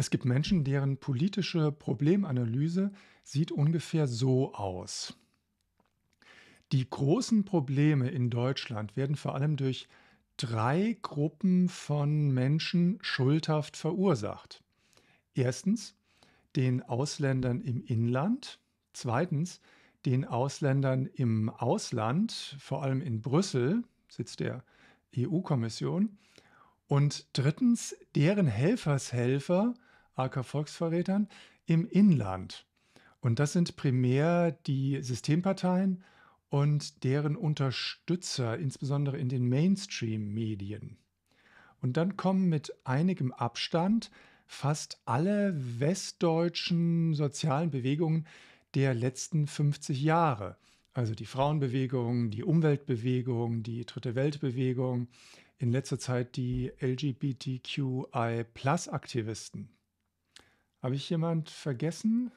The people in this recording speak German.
Es gibt Menschen, deren politische Problemanalyse sieht ungefähr so aus. Die großen Probleme in Deutschland werden vor allem durch drei Gruppen von Menschen schuldhaft verursacht. Erstens den Ausländern im Inland, zweitens den Ausländern im Ausland, vor allem in Brüssel, Sitz der EU-Kommission, und drittens deren Helfershelfer aka Volksverrätern, im Inland. Und das sind primär die Systemparteien und deren Unterstützer, insbesondere in den Mainstream-Medien. Und dann kommen mit einigem Abstand fast alle westdeutschen sozialen Bewegungen der letzten 50 Jahre. Also die Frauenbewegung, die Umweltbewegung, die Dritte Weltbewegung, in letzter Zeit die LGBTQI-Plus-Aktivisten. Habe ich jemand vergessen?